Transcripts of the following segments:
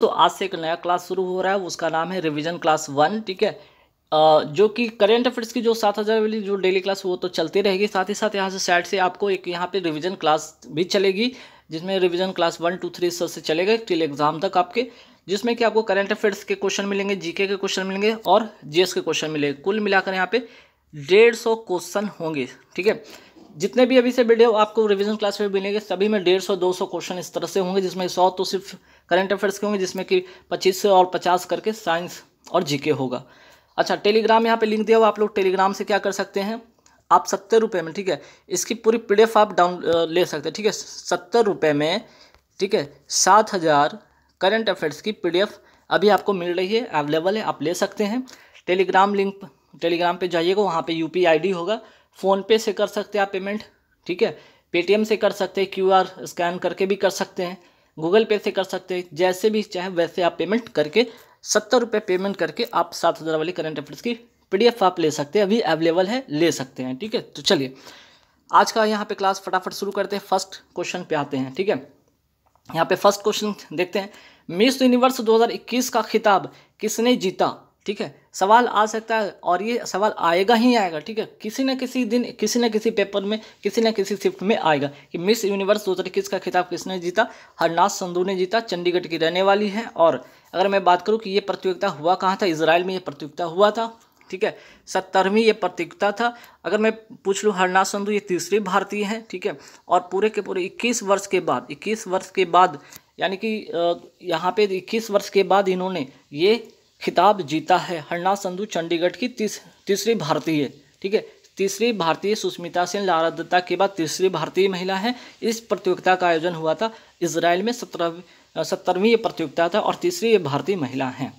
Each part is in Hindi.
तो आज से एक नया क्लास शुरू हो रहा है उसका नाम है रिवीजन क्लास वन ठीक है जो कि करेंट अफेयर्स की जो सात हज़ार वाली जो डेली क्लास वो तो चलती रहेगी साथ ही साथ यहाँ से साइड से आपको एक यहाँ पे रिवीजन क्लास भी चलेगी जिसमें revision class one two three से चलेगा टिल एग्जाम तक आपके जिसमें कि आपको करेंट अफेयर्स के क्वेश्चन मिलेंगे जीके के क्वेश्चन मिलेंगे और जी के क्वेश्चन मिलेंगे कुल मिलाकर यहाँ पे डेढ़ सौ क्वेश्चन होंगे ठीक है जितने भी अभी से वीडियो आपको रिविजन क्लास में मिलेंगे सभी में डेढ़ सौ दो सौ क्वेश्चन इस तरह से होंगे जिसमें सौ तो सिर्फ करंट अफेयर्स के होंगे जिसमें कि पच्चीस और पचास करके साइंस और जीके होगा अच्छा टेलीग्राम यहाँ पे लिंक दिया हुआ आप लोग टेलीग्राम से क्या कर सकते हैं आप सत्तर रुपये में ठीक है इसकी पूरी पी आप डाउन ले सकते हैं ठीक है सत्तर रुपये में ठीक है सात हज़ार करंट अफेयर्स की पी अभी आपको मिल रही है अवेलेबल है आप ले सकते हैं टेलीग्राम लिंक टेलीग्राम पे जाइएगा वहाँ पे यू पी होगा फ़ोनपे से कर सकते हैं आप पेमेंट ठीक है पेटीएम से कर सकते हैं क्यू स्कैन करके भी कर सकते हैं गूगल पे से कर सकते हैं जैसे भी चाहे वैसे आप पेमेंट करके सत्तर रुपये पेमेंट करके आप सात हज़ार वाली करंट अफेयर्स की पीडीएफ आप ले सकते हैं अभी अवेलेबल है ले सकते हैं ठीक है तो चलिए आज का यहाँ पे क्लास फटाफट शुरू करते हैं फर्स्ट क्वेश्चन पे आते हैं ठीक है यहाँ पे फर्स्ट क्वेश्चन देखते हैं मिस यूनिवर्स 2021 का खिताब किसने जीता ठीक है सवाल आ सकता है और ये सवाल आएगा ही आएगा ठीक है किसी न किसी दिन किसी न किसी पेपर में किसी न किसी शिफ्ट में आएगा कि मिस यूनिवर्स दो हज़ार इक्कीस का खिताब किसने जीता हरनाथ संधू ने जीता चंडीगढ़ की रहने वाली है और अगर मैं बात करूँ कि ये प्रतियोगिता हुआ कहाँ था इसराइल में ये प्रतियोगिता हुआ था ठीक है सत्तरवीं ये प्रतियोगिता था अगर मैं पूछ लूँ हरनाथ संधू ये तीसरी भारतीय हैं ठीक है और पूरे के पूरे इक्कीस वर्ष के बाद इक्कीस वर्ष के बाद यानी कि यहाँ पे इक्कीस वर्ष के बाद इन्होंने ये खिताब जीता है हरना संधु चंडीगढ़ की तीस, तीसरी भारतीय ठीक है तीसरी भारतीय सुष्मिता सेन लारा दत्ता के बाद तीसरी भारतीय महिला है इस प्रतियोगिता का आयोजन हुआ था इसराइल में सत्रह सत्तरवीं ये प्रतियोगिता था और तीसरी ये भारतीय महिला हैं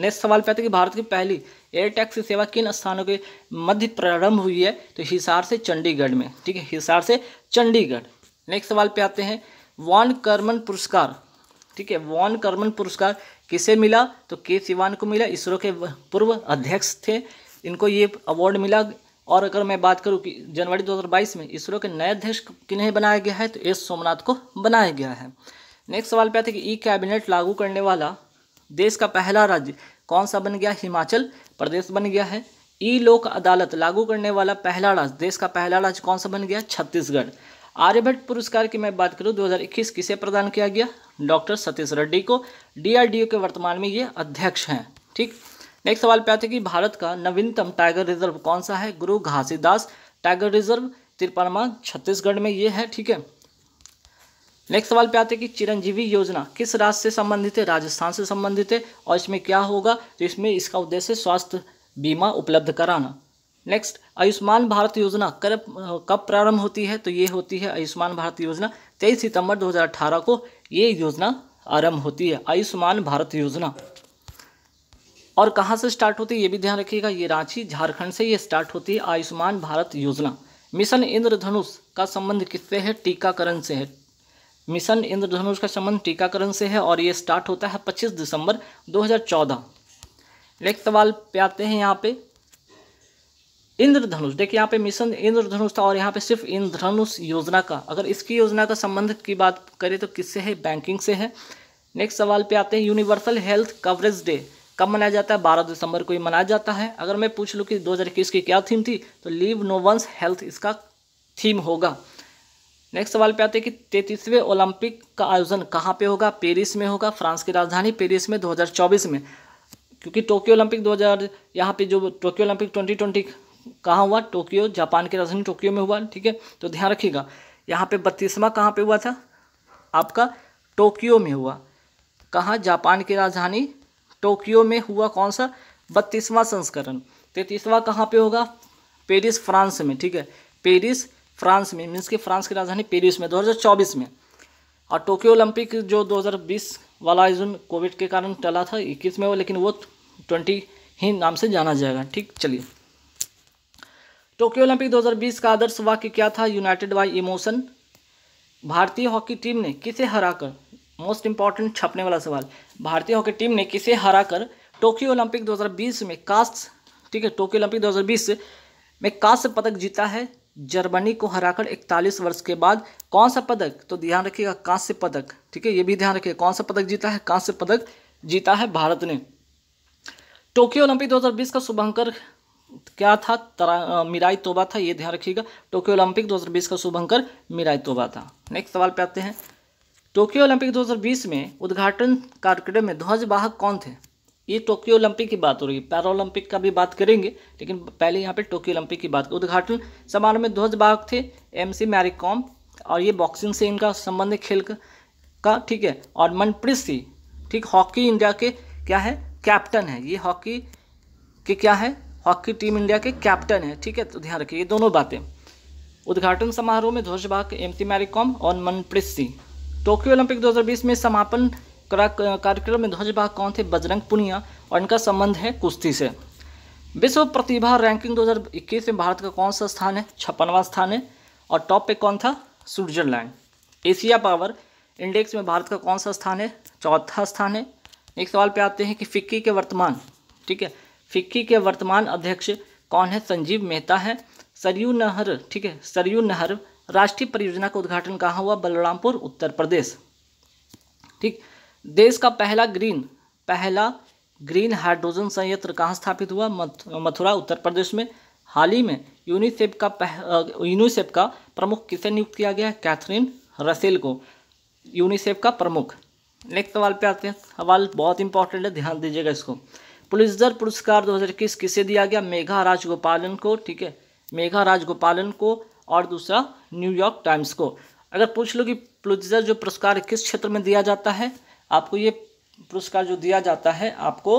नेक्स्ट सवाल पे आता है कि भारत की पहली एयर टैक्सी सेवा किन स्थानों के मध्य प्रारंभ हुई है तो हिसार से चंडीगढ़ में ठीक है हिसार से चंडीगढ़ नेक्स्ट सवाल पे आते हैं वॉन कर्मन पुरस्कार ठीक है वॉन कर्मन पुरस्कार किसे मिला तो के सिवान को मिला इसरो के पूर्व अध्यक्ष थे इनको ये अवार्ड मिला और अगर मैं बात करूँ कि जनवरी 2022 में इसरो के नए अध्यक्ष किन्हें बनाया गया है तो एस सोमनाथ को बनाया गया है नेक्स्ट सवाल पे आता है कि ई कैबिनेट लागू करने वाला देश का पहला राज्य कौन सा बन गया हिमाचल प्रदेश बन गया है ई लोक अदालत लागू करने वाला पहला राज्य देश का पहला राज्य कौन सा बन गया छत्तीसगढ़ आर्यभट्ट पुरस्कार की मैं बात करूँ दो किसे प्रदान किया गया डॉक्टर सतीश रेड्डी को डीआरडीओ के वर्तमान में ये अध्यक्ष हैं ठीक नेक्स्ट सवाल पे आते कि भारत का नवीनतम टाइगर रिजर्व कौन सा है गुरु घासीदास टाइगर रिजर्व तिरपरमा छत्तीसगढ़ में ये है ठीक है नेक्स्ट सवाल पे आते हैं कि चिरंजीवी योजना किस राज्य से संबंधित है राजस्थान से संबंधित है और इसमें क्या होगा तो इसमें इसका उद्देश्य स्वास्थ्य बीमा उपलब्ध कराना नेक्स्ट आयुष्मान भारत योजना कब कब प्रारंभ होती है तो ये होती है आयुष्मान भारत योजना तेईस सितंबर 2018 को ये योजना आरंभ होती है आयुष्मान भारत योजना और कहाँ से स्टार्ट होती है ये भी ध्यान रखिएगा ये रांची झारखंड से ये स्टार्ट होती है आयुष्मान भारत योजना मिशन इंद्रधनुष का संबंध किससे है टीकाकरण से है मिशन इंद्रधनुष का संबंध टीकाकरण से है और ये स्टार्ट होता है 25 दिसंबर 2014 नेक्स्ट सवाल पे आते हैं यहाँ पे इंद्रधनुष देखिए यहाँ पे मिशन इंद्रधनुष था और यहाँ पे सिर्फ इंद्रधनुष योजना का अगर इसकी योजना का संबंध की बात करें तो किससे है बैंकिंग से है नेक्स्ट सवाल पे आते हैं यूनिवर्सल हेल्थ कवरेज डे कब मनाया जाता है 12 दिसंबर को ही मनाया जाता है अगर मैं पूछ लूँ कि दो की क्या थीम थी तो लीव नो वंस हेल्थ इसका थीम होगा नेक्स्ट सवाल पे आते हैं कि तैतीसवें ओलंपिक का आयोजन कहाँ पे होगा पेरिस में होगा फ्रांस की राजधानी पेरिस में 2024 में क्योंकि टोक्यो ओलंपिक 2000 यहाँ पर जो टोक्यो ओलंपिक 2020 कहाँ हुआ टोक्यो जापान की राजधानी टोक्यो में हुआ ठीक है तो ध्यान रखिएगा यहाँ पे बत्तीसवा कहाँ पे हुआ था आपका टोक्यो में हुआ कहाँ जापान की राजधानी टोक्यो में हुआ कौन सा बत्तीसवां संस्करण तैतीसवां कहाँ पे होगा पेरिस फ्रांस में ठीक है पेरिस फ्रांस में मीन्स कि फ्रांस की राजधानी पेरिस में 2024 में और टोक्यो ओलंपिक जो 2020 वाला आयोजन कोविड के कारण टला था इक्कीस में वो लेकिन वो ट्वेंटी ही नाम से जाना जाएगा ठीक चलिए टोक्यो ओलंपिक 2020 का आदर्श वाक्य क्या था यूनाइटेड बाई इमोशन भारतीय हॉकी टीम ने किसे हराकर मोस्ट इंपॉर्टेंट छपने वाला सवाल भारतीय हॉकी टीम ने किसे हराकर टोक्यो ओलंपिक 2020 में कास्ट ठीक है टोक्यो ओलंपिक 2020 में से पदक जीता है जर्मनी को हराकर 41 वर्ष के बाद कौन सा पदक तो ध्यान रखिएगा कांस्य पदक ठीक है ये भी ध्यान रखिएगा कौन सा पदक जीता है कांस्य पदक जीता है भारत ने टोक्यो ओलंपिक 2020 का शुभंकर क्या था तरा मिराई तोबा था ये ध्यान रखिएगा टोक्यो ओलंपिक 2020 का शुभंकर मिराई तोबा था नेक्स्ट सवाल पे आते हैं टोक्यो ओलंपिक 2020 में उद्घाटन कार्यक्रम में ध्वजवाहक कौन थे ये टोक्यो ओलंपिक की बात हो रही है ओलंपिक का भी बात करेंगे लेकिन पहले यहाँ पे टोक्यो ओलंपिक की बात उद्घाटन समारोह में ध्वजवाहक थे एम सी और ये बॉक्सिंग से इनका संबंध खेल का ठीक है और मनप्रीत सिंह ठीक हॉकी इंडिया के क्या है कैप्टन है ये हॉकी के क्या है हॉकी टीम इंडिया के कैप्टन है ठीक है तो ध्यान रखिए ये दोनों बातें उद्घाटन समारोह में ध्वज बाग एम सी मैरीकॉम और मनप्रीत सिंह टोक्यो ओलंपिक 2020 में समापन कार्यक्रम में ध्वज बाग कौन थे बजरंग पुनिया और इनका संबंध है कुश्ती से विश्व प्रतिभा रैंकिंग 2021 में भारत का कौन सा स्थान है छप्पनवा स्थान है और टॉप पे कौन था स्विट्जरलैंड एशिया पावर इंडेक्स में भारत का कौन सा स्थान है चौथा स्थान है एक सवाल पे आते हैं कि फिक्की के वर्तमान ठीक है फिक्की के वर्तमान अध्यक्ष कौन है संजीव मेहता है सरयू नहर ठीक है सरयू नहर राष्ट्रीय परियोजना का उद्घाटन कहाँ हुआ बलरामपुर उत्तर प्रदेश ठीक देश का पहला ग्रीन पहला ग्रीन हाइड्रोजन संयंत्र कहाँ स्थापित हुआ मथुरा उत्तर प्रदेश में हाल ही में यूनिसेफ का यूनिसेफ का प्रमुख किसे नियुक्त किया गया है कैथरीन रसेल को यूनिसेफ का प्रमुख नेक्स्ट सवाल पे आते हैं सवाल बहुत इंपॉर्टेंट है ध्यान दीजिएगा इसको पुलिसदर पुरस्कार 2021 किसे दिया गया मेघा राजगोपालन को ठीक है मेघा राजगोपालन को और दूसरा न्यूयॉर्क टाइम्स को अगर पूछ लो कि पुलिसदर जो पुरस्कार किस क्षेत्र में दिया जाता है आपको ये पुरस्कार जो दिया जाता है आपको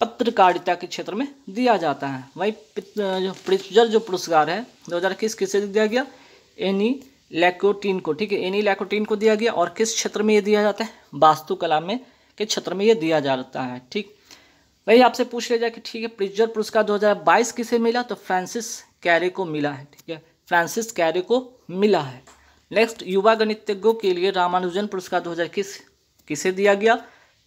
पत्रकारिता के क्षेत्र में दिया जाता है वही पुलिसजर जो पुरस्कार है दो हज़ार इक्कीस किसे दिया गया एनी लैकोटीन को ठीक है एनी लैकोटीन को दिया गया और किस क्षेत्र में ये दिया जाता है वास्तुकला में के क्षेत्र में ये दिया जाता है ठीक वही आपसे पूछ लिया जाए कि ठीक है प्रिजर पुरस्कार 2022 किसे मिला तो फ्रांसिस कैरे को मिला है ठीक है फ्रांसिस कैरे को मिला है नेक्स्ट युवा गणितज्ञों के लिए रामानुजन पुरस्कार किस किसे दिया गया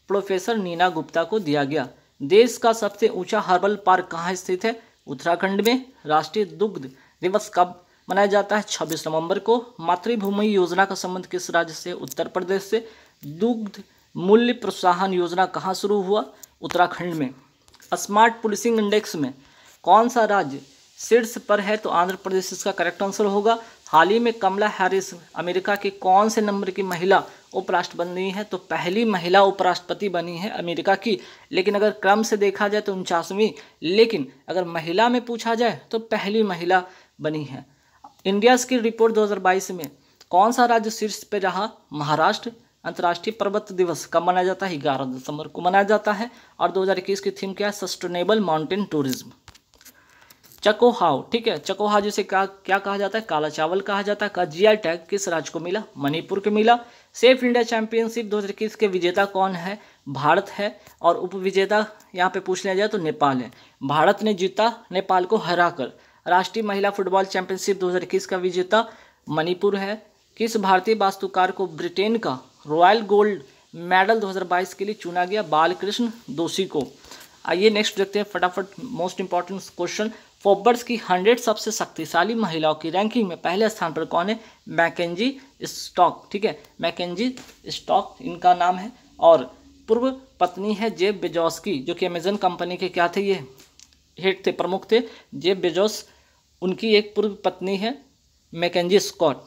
प्रोफेसर नीना गुप्ता को दिया गया देश का सबसे ऊंचा हर्बल पार्क कहाँ स्थित है उत्तराखंड में राष्ट्रीय दुग्ध दिवस कब मनाया जाता है 26 नवंबर को मातृभूमि योजना का संबंध किस राज्य से उत्तर प्रदेश से दुग्ध मूल्य प्रोत्साहन योजना कहाँ शुरू हुआ उत्तराखंड में स्मार्ट पुलिसिंग इंडेक्स में कौन सा राज्य शीर्ष पर है तो आंध्र प्रदेश इसका करेक्ट आंसर होगा हाल ही में कमला हैरिस अमेरिका की कौन से नंबर की महिला उपराष्ट्रपति बनी है तो पहली महिला उपराष्ट्रपति बनी है अमेरिका की लेकिन अगर क्रम से देखा जाए तो उनचासवीं लेकिन अगर महिला में पूछा जाए तो पहली महिला बनी है इंडियाज़ की रिपोर्ट 2022 में कौन सा राज्य शीर्ष पर रहा महाराष्ट्र अंतर्राष्ट्रीय पर्वत दिवस कब मनाया जाता है ग्यारह दिसंबर को मनाया जाता है और 2021 की थीम क्या है सस्टेनेबल माउंटेन टूरिज्म चकोहाव ठीक है चकोहाव जिसे क्या क्या कहा जाता है काला चावल कहा जाता है का आई टैग किस राज्य को मिला मणिपुर को मिला सेफ इंडिया चैंपियनशिप इक्कीस के विजेता कौन है भारत है और उप विजेता यहाँ पे पूछ लिया जाए तो नेपाल है भारत ने जीता नेपाल को हराकर राष्ट्रीय महिला फुटबॉल चैंपियनशिप 2021 का विजेता मणिपुर है किस भारतीय वास्तुकार को ब्रिटेन का रॉयल गोल्ड मेडल 2022 के लिए चुना गया बालकृष्ण दोषी को आइए नेक्स्ट देखते हैं फटाफट मोस्ट इंपॉर्टेंट क्वेश्चन फोबर्स की हंड्रेड सबसे शक्तिशाली महिलाओं की रैंकिंग में पहले स्थान पर कौन है मैकेजी स्टॉक ठीक है मैकेजी स्टॉक इनका नाम है और पूर्व पत्नी है जेब बेजोस की जो कि अमेजन कंपनी के क्या थे ये हेड थे प्रमुख थे जेब बेजोस उनकी एक पूर्व पत्नी है मैकेजी स्कॉट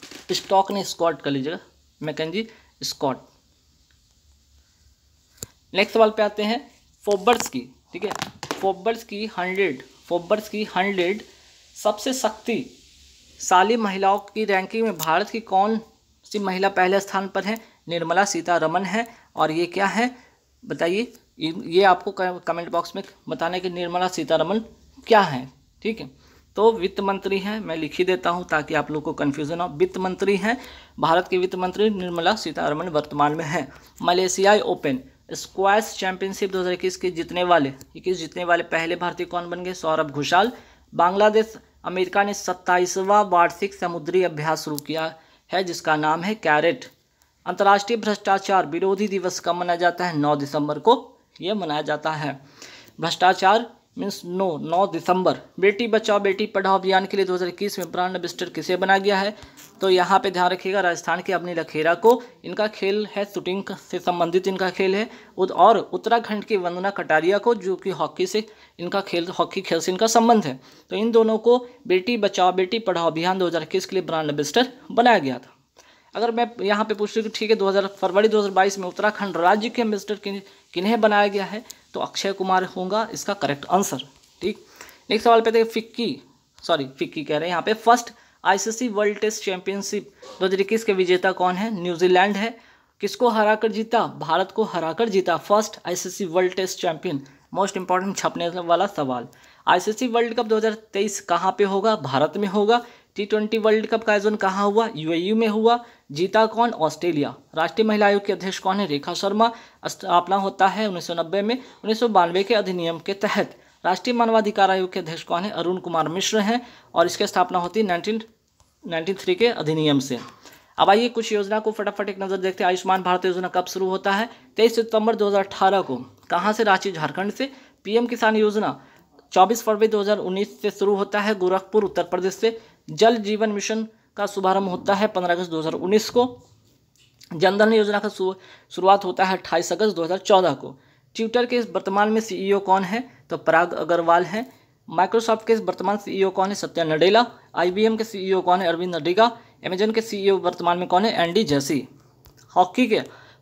स्टॉक ने स्कॉट कर लीजिएगा मैकेजी स्कॉट नेक्स्ट सवाल पे आते हैं फोबर्स की ठीक है फोबर्स की हंड्रेड फोबर्स की हंड्रेड सबसे साली महिलाओं की रैंकिंग में भारत की कौन सी महिला पहले स्थान पर है निर्मला सीतारमन है और ये क्या है बताइए ये आपको कमेंट बॉक्स में बताना है कि निर्मला सीतारमन क्या है ठीक है तो वित्त मंत्री हैं मैं लिखी देता हूँ ताकि आप लोग को कन्फ्यूज़न हो वित्त मंत्री हैं भारत के वित्त मंत्री निर्मला सीतारमण वर्तमान में हैं मलेशियाई ओपन स्क्वाश चैंपियनशिप इक्कीस के जीतने वाले इक्कीस जीतने वाले पहले भारतीय कौन बन गए सौरभ घोषाल बांग्लादेश अमेरिका ने सत्ताईसवां वार्षिक समुद्री अभ्यास शुरू किया है जिसका नाम है कैरेट अंतर्राष्ट्रीय भ्रष्टाचार विरोधी दिवस कब मनाया जाता है नौ दिसंबर को यह मनाया जाता है भ्रष्टाचार मीन्स नो नौ दिसंबर बेटी बचाओ बेटी पढ़ाओ अभियान के लिए 2021 में प्राण रजिस्टर किसे बनाया गया है तो यहाँ पे ध्यान रखिएगा राजस्थान के अपनी लखेरा को इनका खेल है शूटिंग से संबंधित इनका खेल है और उत्तराखंड की वंदना कटारिया को जो कि हॉकी से इनका खेल हॉकी खेल से इनका संबंध है तो इन दोनों को बेटी बचाओ बेटी पढ़ाओ अभियान दो के लिए ब्रांड एम्बेस्टर बनाया गया था अगर मैं यहाँ पे पूछ रही हूँ ठीक है 2000 फरवरी 2022 में उत्तराखंड राज्य के मिनिस्टर किन्हें बनाया गया है तो अक्षय कुमार होगा इसका करेक्ट आंसर ठीक नेक्स्ट सवाल पे थे फिक्की सॉरी फिक्की कह रहे हैं यहाँ पे first ICC world test championship इक्कीस के विजेता कौन है न्यूजीलैंड है किसको हराकर जीता भारत को हराकर जीता first ICC world test champion most important छपने वाला सवाल आईसीसी वर्ल्ड कप 2023 कहाँ पे होगा भारत में होगा टी ट्वेंटी वर्ल्ड कप का आयोजन कहाँ हुआ यूएई e में हुआ जीता कौन ऑस्ट्रेलिया राष्ट्रीय महिला आयोग के अध्यक्ष कौन है रेखा शर्मा स्थापना होता है उन्नीस में उन्नीस के अधिनियम के तहत राष्ट्रीय मानवाधिकार आयोग के अध्यक्ष कौन है अरुण कुमार मिश्र हैं और इसकी स्थापना होती है नाइनटीन थ्री के अधिनियम से अब आइए कुछ योजना को फटाफट एक नज़र देखते हैं आयुष्मान भारत योजना कब शुरू होता है तेईस सितंबर 2018 को कहाँ से रांची झारखंड से पीएम किसान योजना 24 फरवरी 2019 से शुरू होता है गोरखपुर उत्तर प्रदेश से जल जीवन मिशन का शुभारंभ होता है पंद्रह अगस्त उन्नीस को जनधन योजना का शुरुआत होता है अट्ठाईस अगस्त चौदह को ट्विटर के वर्तमान में सीईओ e कौन है तो पराग अग्रवाल हैं माइक्रोसॉफ्ट के वर्तमान सीईओ e कौन है सत्या नडेला आईबीएम के सीईओ e कौन है अरविंद नडेगा अमेजन के सीईओ वर्तमान में कौन है एंडी जैसी हॉकी के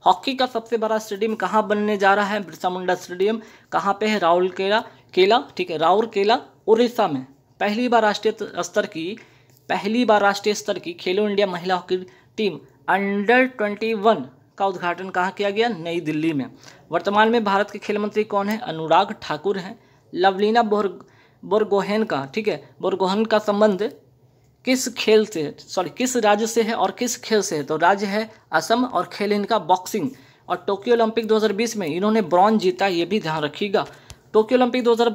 हॉकी का सबसे बड़ा स्टेडियम कहाँ बनने जा रहा है बिरसा मुंडा स्टेडियम कहाँ पे है राहुल केला केला ठीक है राउर केला उड़ीसा में पहली बार राष्ट्रीय स्तर की पहली बार राष्ट्रीय स्तर की खेलो इंडिया महिला hockey team under twenty one का उद्घाटन कहाँ किया गया नई दिल्ली में वर्तमान में भारत के खेल मंत्री कौन है अनुराग ठाकुर हैं लवलीना बोर बोरगोहेन का ठीक है बोरगोहन का संबंध किस खेल से सॉरी किस राज्य से है और किस खेल से है तो राज्य है असम और खेल इनका बॉक्सिंग और टोक्यो ओलंपिक 2020 में इन्होंने ब्रॉन्ज जीता ये भी ध्यान रखिएगा टोक्यो ओलंपिक 2000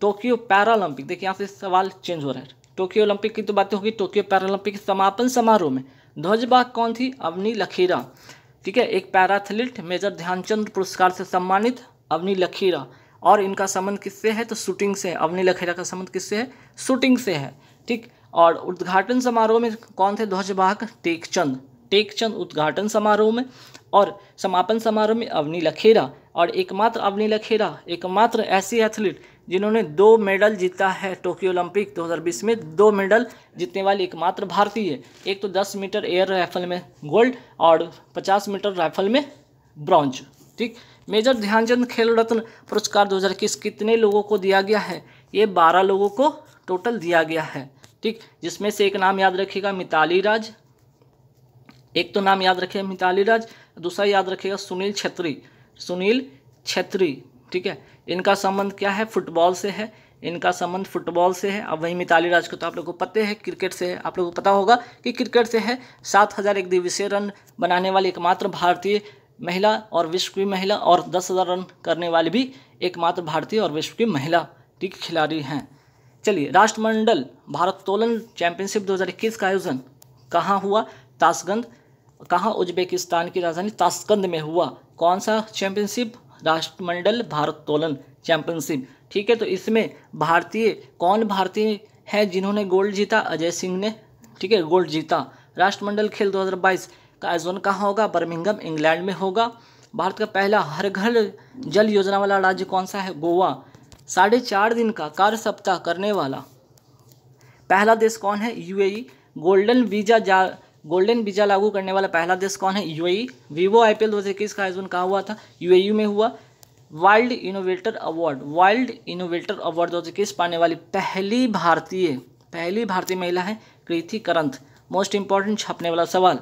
टोक्यो पैरालंपिक देखिए यहाँ से सवाल चेंज हो रहा है टोक्यो ओलंपिक की तो बातें होगी टोक्यो पैरालंपिक समापन समारोह में ध्वजबाग कौन थी अवनी लखीरा ठीक है एक पैराथलीट मेजर ध्यानचंद पुरस्कार से सम्मानित अवनी लखीरा और इनका संबंध किससे है तो शूटिंग से है अवनी लखेरा का संबंध किससे है शूटिंग से है ठीक और उद्घाटन समारोह में कौन थे ध्वजवाहक टेकचंद टेकचंद उद्घाटन समारोह में और समापन समारोह में अवनी लखेरा और एकमात्र अवनी लखेरा एकमात्र ऐसी एथलीट जिन्होंने दो मेडल जीता है टोक्यो ओलंपिक 2020 में दो मेडल जीतने वाले एकमात्र भारतीय एक तो 10 मीटर एयर राइफल में गोल्ड और 50 मीटर राइफल में ब्रॉन्ज ठीक मेजर ध्यानचंद खेल रत्न पुरस्कार 2021 कितने लोगों को दिया गया है ये 12 लोगों को टोटल दिया गया है ठीक जिसमें से एक नाम याद रखेगा मिताली राज एक तो नाम याद रखेगा मिताली राज दूसरा याद रखेगा सुनील छेत्री सुनील छेत्री ठीक है इनका संबंध क्या है फुटबॉल से है इनका संबंध फुटबॉल से है अब वहीं मिताली राज को तो आप लोग को पते है क्रिकेट से है आप लोग को पता होगा कि क्रिकेट से है सात हज़ार एक दिवसीय रन बनाने वाली एकमात्र भारतीय महिला और विश्व की महिला और दस हज़ार रन करने वाली भी एकमात्र भारतीय और विश्व की महिला ठीक खिलाड़ी हैं चलिए राष्ट्रमंडल भारोत्तोलन चैंपियनशिप दो का आयोजन कहाँ हुआ ताशगंद कहाँ उज्बेकिस्तान की राजधानी ताशकंद में हुआ कौन सा चैंपियनशिप राष्ट्रमंडल भारोत्तोलन चैंपियनशिप ठीक है तो इसमें भारतीय कौन भारतीय हैं जिन्होंने गोल्ड जीता अजय सिंह ने ठीक है गोल्ड जीता राष्ट्रमंडल खेल 2022 का आयोजन कहाँ होगा बर्मिंगम इंग्लैंड में होगा भारत का पहला हर घर जल योजना वाला राज्य कौन सा है गोवा साढ़े चार दिन का कार्य सप्ताह करने वाला पहला देश कौन है यूएई गोल्डन वीज़ा जा गोल्डन वीजा लागू करने वाला पहला देश कौन है यू वीवो e। हज़ार इक्कीस का आयोजन कहाँ हुआ था यू e में हुआ world innovator award world innovator award दो पाने वाली पहली भारतीय पहली भारतीय महिला है कृति करंत मोस्ट इंपॉर्टेंट छापने वाला सवाल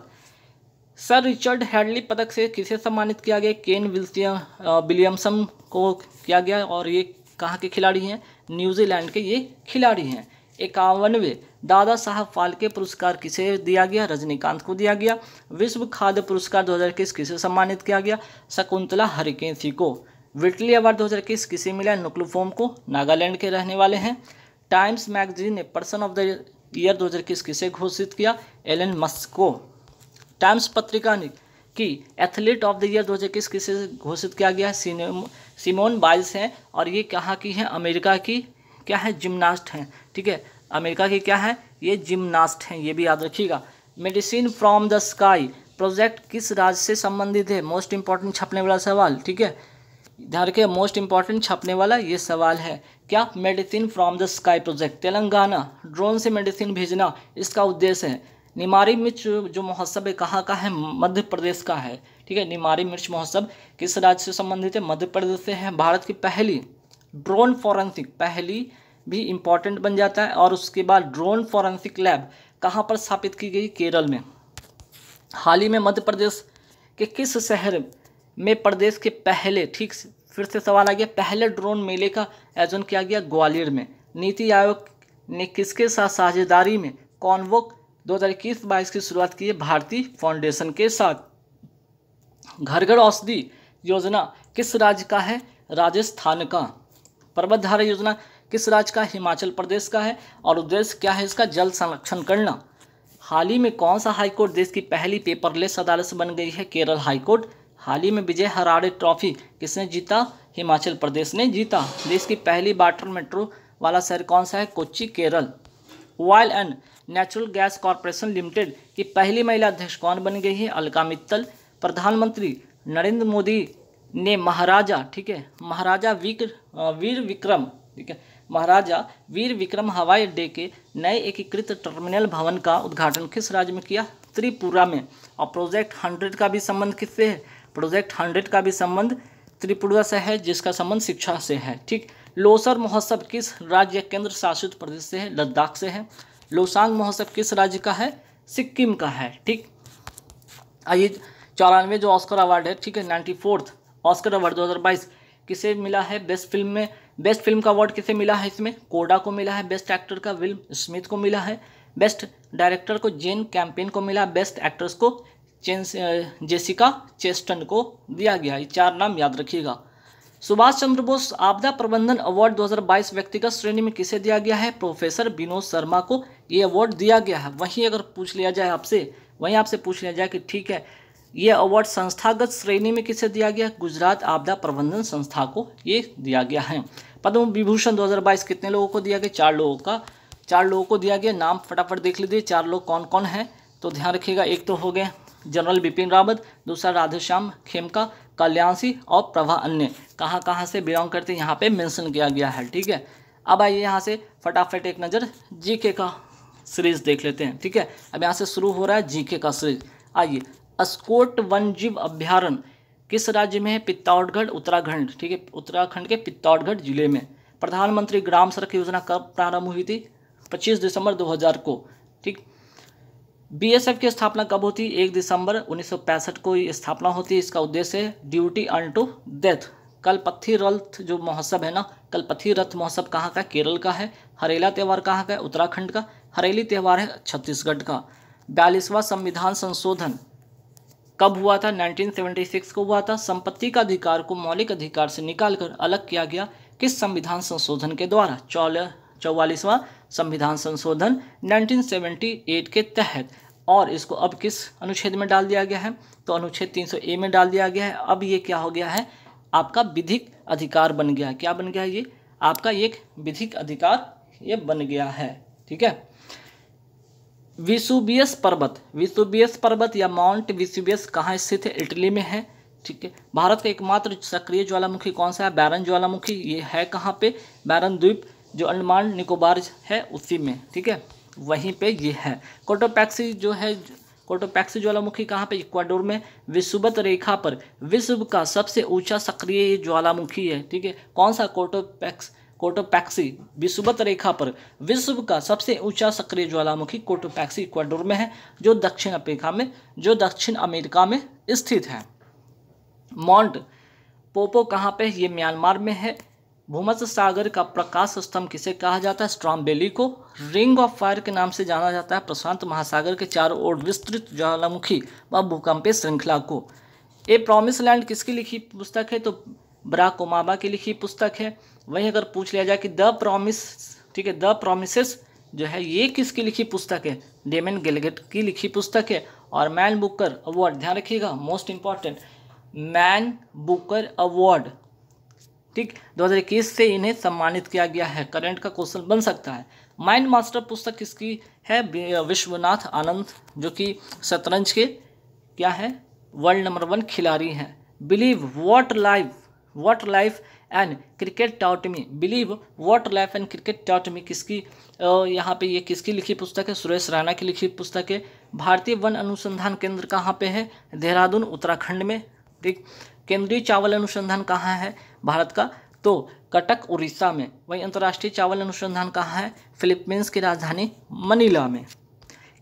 सर रिचर्ड हेडली पदक से किसे सम्मानित किया गया केन विलियमसम को किया गया और ये कहाँ के खिलाड़ी हैं न्यूजीलैंड के ये खिलाड़ी हैं इक्यावनवे दादा साहब फाल्के पुरस्कार किसे दिया गया रजनीकांत को दिया गया विश्व खाद्य पुरस्कार 2021 किसे सम्मानित किया गया शकुंतला हरिकेंसी को विटली अवार्ड 2021 किसे मिला नुकलूफोम को नागालैंड के रहने वाले हैं टाइम्स मैगजीन ने पर्सन ऑफ द ईयर इक्कीस किसे घोषित किया एलन मस्क को टाइम्स पत्रिका ने कि एथलीट ऑफ द ईयर 2021 किसे घोषित किया गया सिमोन बाइल्स हैं और ये कहाँ की हैं अमेरिका की क्या है जिमनास्ट हैं ठीक है अमेरिका की क्या है ये जिमनास्ट हैं ये भी याद रखिएगा medicine from the sky project किस राज्य से संबंधित है मोस्ट इंपॉर्टेंट छपने वाला सवाल ठीक है ध्यान रखिए मोस्ट इंपॉर्टेंट छपने वाला ये सवाल है क्या medicine from the sky project Telangana drone से मेडिसिन भेजना इसका उद्देश्य है निमारी मिर्च जो महोत्सव है कहाँ का है मध्य प्रदेश का है ठीक है निमारी मिर्च महोत्सव किस राज्य से संबंधित है मध्य प्रदेश से है भारत की पहली ड्रोन फॉरेंसिक पहली भी इम्पॉर्टेंट बन जाता है और उसके बाद ड्रोन फॉरेंसिक लैब कहाँ पर स्थापित की गई केरल में हाल ही में मध्य प्रदेश के किस शहर में प्रदेश के पहले ठीक फिर से सवाल आ गया पहले ड्रोन मेले का आयोजन किया गया ग्वालियर में नीति आयोग ने किसके साथ साझेदारी में कॉन्वोक दो हज़ार इक्कीस बाईस की शुरुआत की है भारतीय फाउंडेशन के साथ घर घर औषधि योजना किस राज्य का है राजस्थान का पर्वतधारा योजना किस राज्य का हिमाचल प्रदेश का है और उद्देश्य क्या है इसका जल संरक्षण करना हाल ही में कौन सा हाईकोर्ट देश की पहली पेपरलेस अदालत बन गई है केरल हाईकोर्ट हाल ही में विजय हराड़े ट्रॉफी किसने जीता हिमाचल प्रदेश ने जीता देश की पहली बाटर मेट्रो वाला शहर कौन सा है Kochi Kerala Oil and Natural Gas Corporation Limited की पहली महिला अध्यक्ष कौन बन गई है अलका मित्तल प्रधानमंत्री नरेंद्र मोदी ने महाराजा ठीक है महाराजा वीर वीर विक्रम ठीक है महाराजा वीर विक्रम हवाई अड्डे के नए एकीकृत टर्मिनल भवन का उद्घाटन किस राज्य में किया त्रिपुरा में और प्रोजेक्ट हंड्रेड का भी संबंध किससे है प्रोजेक्ट हंड्रेड का भी संबंध त्रिपुरा से है जिसका संबंध शिक्षा से है ठीक लोसर महोत्सव किस राज्य केंद्र शासित प्रदेश से है लद्दाख से है लोसांग महोत्सव किस राज्य का है सिक्किम का है ठीक आइए चौरानवे जो ऑस्कर अवार्ड है ठीक है नाइन्टी फोर्थ ऑस्कर अवार्ड 2022 किसे मिला है बेस्ट फिल्म में बेस्ट फिल्म का अवार्ड किसे मिला है इसमें कोडा को मिला है बेस्ट एक्टर का विल स्मिथ को मिला है बेस्ट डायरेक्टर को जेन कैंपेन को मिला बेस्ट एक्ट्रेस को जेसिका चेस्टन को दिया गया ये चार नाम याद रखिएगा सुभाष चंद्र बोस आपदा प्रबंधन अवार्ड 2022 व्यक्तिगत श्रेणी में किसे दिया गया है प्रोफेसर विनोद शर्मा को ये अवार्ड दिया गया है वहीं अगर पूछ लिया जाए आपसे वहीं आपसे पूछ लिया जाए कि ठीक है ये अवार्ड संस्थागत श्रेणी में किसे दिया गया गुजरात आपदा प्रबंधन संस्था को ये दिया गया है पद्म विभूषण 2022 कितने लोगों को दिया गया चार लोगों का चार लोगों को दिया गया नाम फटाफट देख लीजिए चार लोग कौन कौन है तो ध्यान रखिएगा एक तो हो गए जनरल बिपिन रावत दूसरा राधेश्याम खेमका कल्याण सिंह और प्रभा अन्य कहाँ कहाँ से बिलोंग करते हैं यहाँ पे मेंशन किया गया है ठीक है अब आइए यहाँ से फटाफट एक नज़र जीके का सीरीज देख लेते हैं ठीक है अब यहाँ से शुरू हो रहा है जीके का सीरीज आइए अस्कोट वन जीव अभ्यारण्य किस राज्य में है पित्तौड़गढ़ उत्तराखंड ठीक है उत्तराखंड के पित्तौड़गढ़ जिले में प्रधानमंत्री ग्राम सड़क योजना कब प्रारंभ हुई थी 25 दिसंबर 2000 को ठीक बीएसएफ की स्थापना कब होती है एक दिसंबर उन्नीस को स्थापना होती है इसका उद्देश्य duty unto death Kalpathi रथ जो महोत्सव है ना कलपत्थी रथ महोत्सव कहाँ का केरल का है हरेला त्यौहार कहाँ का है उत्तराखंड का हरेली त्यौहार है छत्तीसगढ़ का बयालीसवां संविधान संशोधन कब हुआ था 1976 को हुआ था संपत्ति का अधिकार को मौलिक अधिकार से निकालकर अलग किया गया किस संविधान संशोधन के द्वारा चौल चौवालीसवां संविधान संशोधन 1978 के तहत और इसको अब किस अनुच्छेद में डाल दिया गया है तो अनुच्छेद 300 ए में डाल दिया गया है अब ये क्या हो गया है आपका विधिक अधिकार बन गया क्या बन गया ये आपका एक विधिक अधिकार ये बन गया है ठीक है विसुबियस पर्वत विसुबियस पर्वत या माउंट विसुबियस कहाँ स्थित है इटली में है ठीक है भारत का एकमात्र सक्रिय ज्वालामुखी कौन सा है बैरन ज्वालामुखी ये है कहाँ पे बैरन द्वीप जो अंडमान निकोबार है उसी में ठीक है वहीं पे ये है कोटोपैक्सी जो है कोटोपैक्सी ज्वालामुखी कहाँ पे इक्वाडोर में विसुबत रेखा पर विश्व का सबसे ऊंचा सक्रिय ज्वालामुखी है ठीक है कौन सा कोटोपैक्स कोटोपैक्सी विषुवत रेखा पर विश्व का सबसे ऊंचा सक्रिय ज्वालामुखी कोटोपैक्सी इक्वाडोर में है जो दक्षिण अफ्रीका में जो दक्षिण अमेरिका में स्थित है माउंट पोपो कहाँ पे ये म्यांमार में है भूमध्य सागर का प्रकाश स्तंभ किसे कहा जाता है स्ट्रॉम बेली को रिंग ऑफ फायर के नाम से जाना जाता है प्रशांत महासागर के चारों ओर विस्तृत ज्वालामुखी व भूकंपीय श्रृंखला को ए प्रॉमिस लैंड किसकी लिखी पुस्तक है तो ब्राकोमाबा की लिखी पुस्तक है वहीं अगर पूछ लिया जाए कि द प्रोमिस ठीक है द प्रोमिस जो है ये किसकी लिखी पुस्तक है डेमन गिलगेट की लिखी पुस्तक है और मैन बुकर अवार्ड ध्यान रखिएगा most important Man Booker award ठीक 2021 से इन्हें सम्मानित किया गया है करंट का क्वेश्चन बन सकता है माइंड मास्टर पुस्तक किसकी है विश्वनाथ आनंद जो कि शतरंज के क्या है वर्ल्ड नंबर वन खिलाड़ी हैं believe what life what life and cricket taught believe what life and cricket taught किसकी यहाँ पे ये किसकी लिखी पुस्तक है सुरेश राणा की लिखी पुस्तक है भारतीय वन अनुसंधान केंद्र कहाँ पे है देहरादून उत्तराखंड में ठीक केंद्रीय चावल अनुसंधान कहाँ है भारत का तो कटक उड़ीसा में वहीं अंतर्राष्ट्रीय चावल अनुसंधान कहाँ है फिलीपींस की राजधानी मनीला में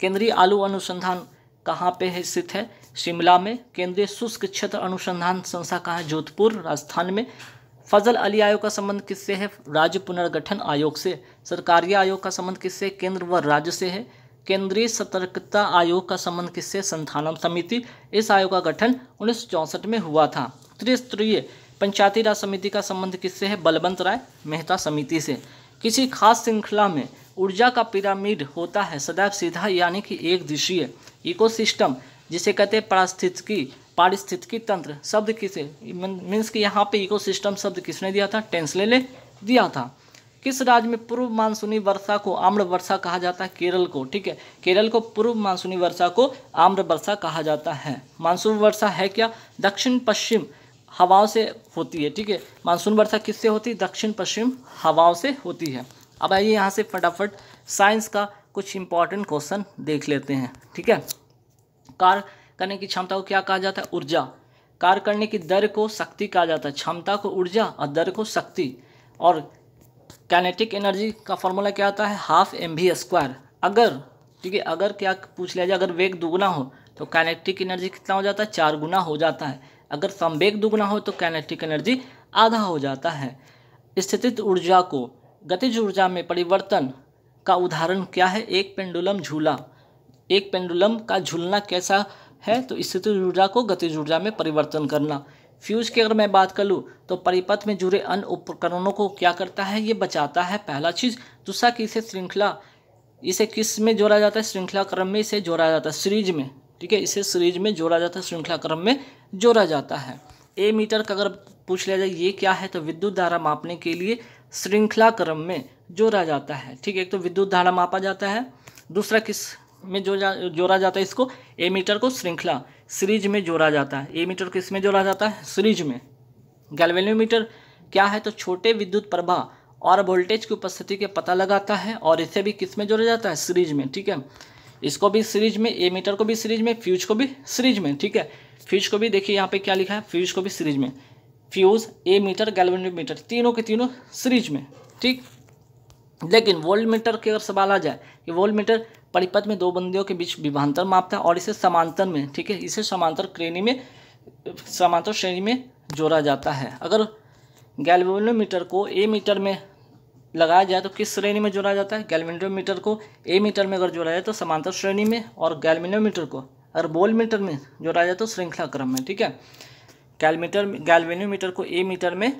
केंद्रीय आलू अनुसंधान कहाँ पे है स्थित है शिमला में केंद्रीय शुष्क क्षेत्र अनुसंधान संस्था कहाँ है जोधपुर राजस्थान में फजल अली आयोग का संबंध किससे है राज्य पुनर्गठन आयोग से सरकारी आयोग का संबंध किससे केंद्र व राज्य से है केंद्रीय सतर्कता आयोग का संबंध किससे संथानम समिति इस आयोग का गठन उन्नीस में हुआ था त्रिस्तरीय पंचायती राज समिति का संबंध किससे है बलवंत राय मेहता समिति से किसी खास श्रृंखला में ऊर्जा का पिरामिड होता है सदैव सीधा यानी कि एक दिशीय इकोसिस्टम जिसे कहते हैं पारिस्थितिकी पारिस्थितिकी तंत्र शब्द किसे मीन्स कि यहाँ पे इकोसिस्टम शब्द किसने दिया था टेंसले ने दिया था किस राज्य में पूर्व मानसूनी वर्षा को आम्र वर्षा कहा जाता है केरल को ठीक है केरल को पूर्व मानसूनी वर्षा को आम्र वर्षा कहा जाता है मानसून वर्षा है क्या दक्षिण पश्चिम हवाओं से होती है ठीक है मानसून वर्षा किससे होती है दक्षिण पश्चिम हवाओं से होती है अब आइए यहाँ से फटाफट साइंस का कुछ इंपॉर्टेंट क्वेश्चन देख लेते हैं ठीक है कार करने की क्षमता को क्या कहा जाता है ऊर्जा कार्य करने की दर को शक्ति कहा जाता है क्षमता को ऊर्जा और दर को शक्ति और कैनेटिक एनर्जी का फॉर्मूला क्या आता है हाफ एम भी स्क्वायर अगर ठीक है अगर क्या पूछ लिया जाए अगर वेग दुगुना हो तो कैनेटिक एनर्जी कितना हो जाता है चार गुना हो जाता है अगर संवेग दुगुना हो तो कैनेटिक एनर्जी आधा हो जाता है स्थितित ऊर्जा को गतिज ऊर्जा में परिवर्तन का उदाहरण क्या है एक पेंडुलम झूला एक पेंडुलम का झूलना कैसा है तो स्थिति ऊर्जा को गतिज ऊर्जा में परिवर्तन करना फ्यूज की अगर मैं बात कर लूँ तो परिपथ में जुड़े अन्य उपकरणों को क्या करता है ये बचाता है पहला चीज़ दूसरा कि इसे श्रृंखला इसे किस में जोड़ा जाता है श्रृंखला क्रम में इसे जोड़ा जाता है सीरीज में ठीक है इसे सीरीज में जोड़ा जाता है श्रृंखला क्रम में जोड़ा जाता है ए मीटर का अगर पूछ लिया जाए ये क्या है तो विद्युत धारा मापने के लिए श्रृंखला क्रम में जोड़ा जाता है ठीक है एक तो विद्युत धारा मापा जाता है दूसरा किस में जो जा, जोड़ा जाता है इसको ए मीटर को श्रृंखला सीरीज में जोड़ा जाता है ए मीटर को इसमें जोड़ा जाता है सीरीज में गैल्वेनोमीटर क्या है तो छोटे विद्युत प्रभाव और वोल्टेज की उपस्थिति के पता लगाता है और इसे भी किस में जोड़ा जाता है सीरीज में ठीक है इसको भी सीरीज में ए मीटर को भी सीरीज में फ्यूज को भी सीरीज में ठीक है फ्यूज को भी देखिए यहाँ पे क्या लिखा है फ्यूज को भी सीरीज में फ्यूज ए मीटर गैल्वेनोमीटर तीनों के तीनों सीरीज में ठीक लेकिन वोल्ट मीटर की अगर सवाल आ जाए कि वोल्ट मीटर परिपथ में दो बंदियों के बीच विभांतर मापता है और इसे समांतर में ठीक है इसे समांतर श्रेणी में समांतर श्रेणी में जोड़ा जाता है अगर गैल्वेनोमीटर को ए मीटर में लगाया जाए तो किस श्रेणी में जोड़ा जाता है गैल्वेनोमीटर को ए मीटर में अगर जोड़ा जाए तो समांतर श्रेणी में और गैल्वेनोमीटर को अगर बोल मीटर में जोड़ा जाए तो श्रृंखला क्रम में ठीक है गैलमीटर गैल्वेनोमीटर को ए मीटर में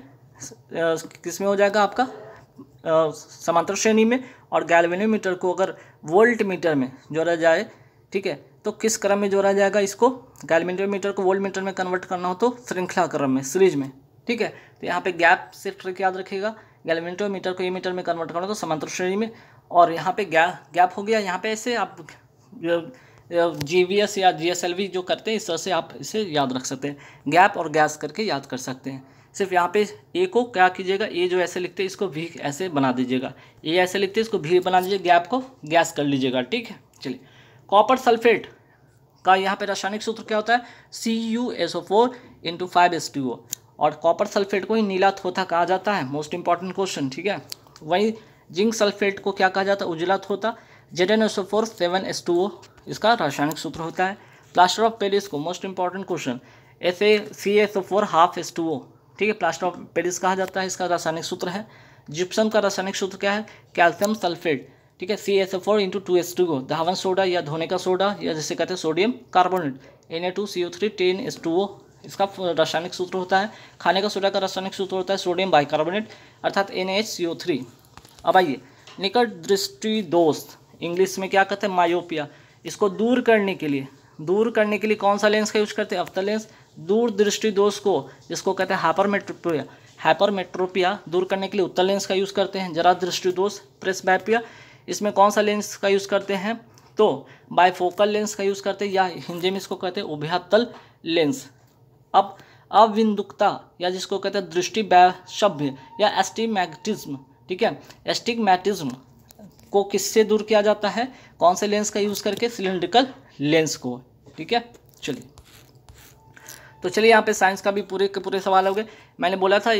किस में हो जाएगा आपका समांतर श्रेणी में और गैल्वेनोमीटर को अगर वोल्ट मीटर में जोड़ा जाए ठीक है तो किस क्रम में जोड़ा जाएगा इसको गैल्वेनोमीटर को वोल्ट मीटर में कन्वर्ट करना हो तो श्रृंखला क्रम में सीरीज में ठीक है तो यहाँ पे गैप सिर्फ करके याद रखिएगा गैल्वेनोमीटर को ये मीटर में कन्वर्ट करना हो तो समांतर श्रेणी में और यहाँ पे गै गैप हो गया यहाँ पे ऐसे आप जी वी एस या जी एस एल वी जो करते हैं इस तरह से आप इसे याद रख सकते हैं गैप और गैस करके याद कर सकते हैं सिर्फ यहाँ पे ए को क्या कीजिएगा ए जो ऐसे लिखते हैं इसको भी ऐसे बना दीजिएगा ए ऐसे लिखते हैं इसको भी बना दीजिए गैप को गैस कर लीजिएगा ठीक है चलिए कॉपर सल्फेट का यहाँ पे रासायनिक सूत्र क्या होता है C U S O four into five S two O और कॉपर सल्फेट को ही नीला थोथा कहा जाता है मोस्ट इंपॉर्टेंट क्वेश्चन ठीक है वहीं जिंक सल्फेट को क्या कहा जाता है उजला थोथा Z N S O four seven S two O इसका रासायनिक सूत्र होता है प्लास्टर ऑफ पेरिस को most important question S A C S O four half S two O ठीक है प्लास्टर ऑफ पेरिस कहा जाता है इसका रासायनिक सूत्र है जिप्सम का रासायनिक सूत्र क्या है कैल्शियम सल्फेट ठीक है C S F four into two S two को धावन सोडा या धोने का सोडा या जिसे कहते हैं sodium carbonate N A two C O three ten S two O इसका रासायनिक सूत्र होता है खाने का सोडा का रासायनिक सूत्र होता है सोडियम बाई कार्बोनेट अर्थात N H C O three अब आइए निकट दृष्टि दोस्त इंग्लिश में क्या कहते हैं मायोपिया इसको दूर करने के लिए दूर करने के लिए कौन सा लेंस का यूज करते हैं अफ्तर लेंस दूरदृष्टि दोष को जिसको कहते हैं हाइपरमेट्रोपिया हाइपरमेट्रोपिया दूर करने के लिए उत्तर लेंस का यूज़ करते हैं जरा दृष्टि दोष बैपिया इसमें कौन सा लेंस का यूज़ करते हैं तो बायफोकल लेंस का यूज़ करते हैं या हिंजे में इसको कहते हैं उभ्यातल लेंस अब अविंदुकता या जिसको कहते हैं दृष्टि वैशभ्य या एस्टिमैटिज्म ठीक है एस्टिगमैटिज्म को किससे दूर किया जाता है कौन से लेंस का यूज़ करके सिलेंड्रिकल लेंस को ठीक है चलिए तो चलिए यहाँ पे साइंस का भी पूरे के पूरे सवाल हो गए मैंने बोला था